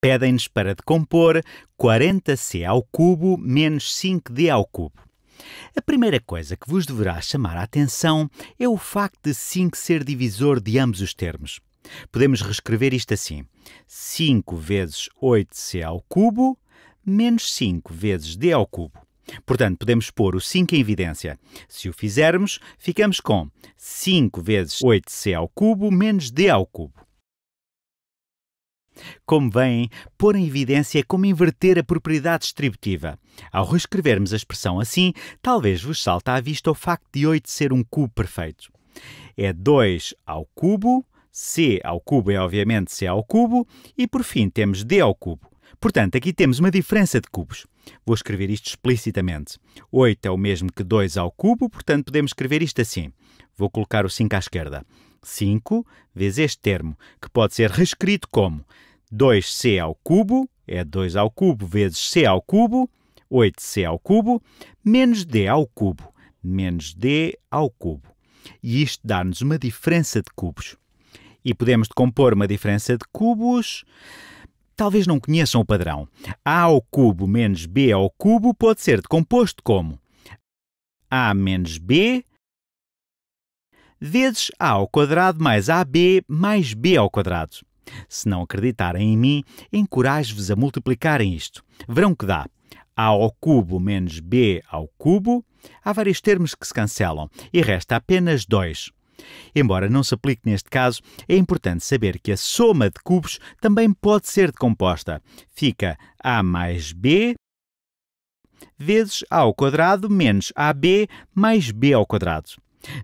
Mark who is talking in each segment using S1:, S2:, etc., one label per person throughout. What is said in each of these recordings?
S1: pedem-nos para decompor 40C ao cubo menos 5D ao cubo. A primeira coisa que vos deverá chamar a atenção é o facto de 5 ser divisor de ambos os termos. Podemos reescrever isto assim: 5 vezes 8C ao cubo menos 5 vezes D ao cubo. Portanto, podemos pôr o 5 em evidência. Se o fizermos, ficamos com 5 vezes 8C ao cubo menos D ao cubo. Como veem, pôr em evidência é como inverter a propriedade distributiva. Ao reescrevermos a expressão assim, talvez vos salta à vista o facto de 8 ser um cubo perfeito. É 2 ao cubo, c ao cubo é obviamente c ao cubo, e por fim temos d ao cubo. Portanto, aqui temos uma diferença de cubos. Vou escrever isto explicitamente. 8 é o mesmo que 2 ao cubo, portanto podemos escrever isto assim. Vou colocar o 5 à esquerda. 5 vezes este termo, que pode ser reescrito como 2c ao cubo, é 2 ao cubo vezes c ao cubo, 8c ao cubo, menos d ao cubo, menos d ao cubo. E isto dá-nos uma diferença de cubos. E podemos decompor uma diferença de cubos. Talvez não conheçam o padrão. a ao cubo menos b ao cubo pode ser decomposto como a menos b vezes a ao quadrado mais ab mais b ao quadrado. Se não acreditarem em mim, encorajo-vos a multiplicarem isto. Verão que dá. A ao cubo menos B ao cubo. Há vários termos que se cancelam e resta apenas dois. Embora não se aplique neste caso, é importante saber que a soma de cubos também pode ser decomposta. Fica A mais B vezes A ao quadrado menos AB mais B ao quadrado.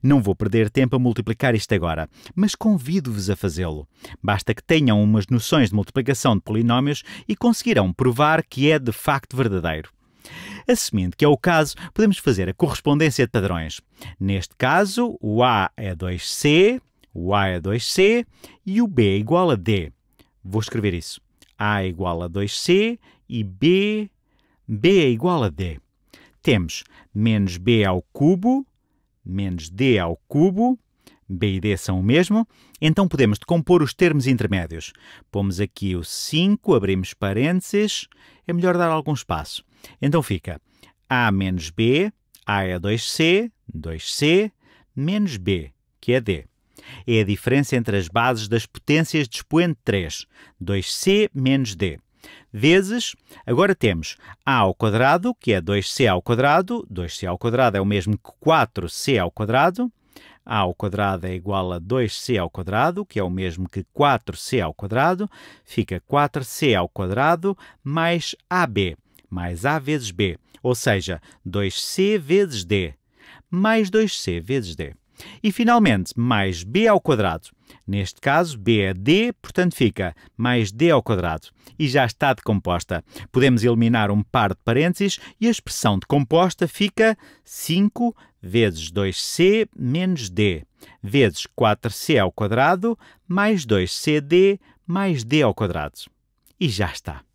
S1: Não vou perder tempo a multiplicar isto agora, mas convido-vos a fazê-lo. Basta que tenham umas noções de multiplicação de polinómios e conseguirão provar que é de facto verdadeiro. Assumindo que é o caso, podemos fazer a correspondência de padrões. Neste caso, o A é 2C, o A é 2C e o B é igual a D. Vou escrever isso. A é igual a 2C e B, B é igual a D. Temos menos B ao cubo menos d ao cubo, b e d são o mesmo, então podemos decompor os termos intermédios. Pomos aqui o 5, abrimos parênteses, é melhor dar algum espaço. Então fica a menos b, a é 2c, 2c, menos b, que é d. É a diferença entre as bases das potências de expoente 3, 2c menos d vezes, agora temos a ao quadrado, que é 2c ao quadrado, 2c ao quadrado é o mesmo que 4c ao quadrado, a ao quadrado é igual a 2c ao quadrado, que é o mesmo que 4c ao quadrado, fica 4c ao quadrado mais ab, mais a vezes b, ou seja, 2c vezes d, mais 2c vezes d. E, finalmente, mais b ao quadrado. Neste caso, B é D, portanto fica mais D ao quadrado. E já está decomposta. Podemos eliminar um par de parênteses e a expressão decomposta fica 5 vezes 2C menos D, vezes 4C ao quadrado, mais 2CD mais D ao quadrado. E já está.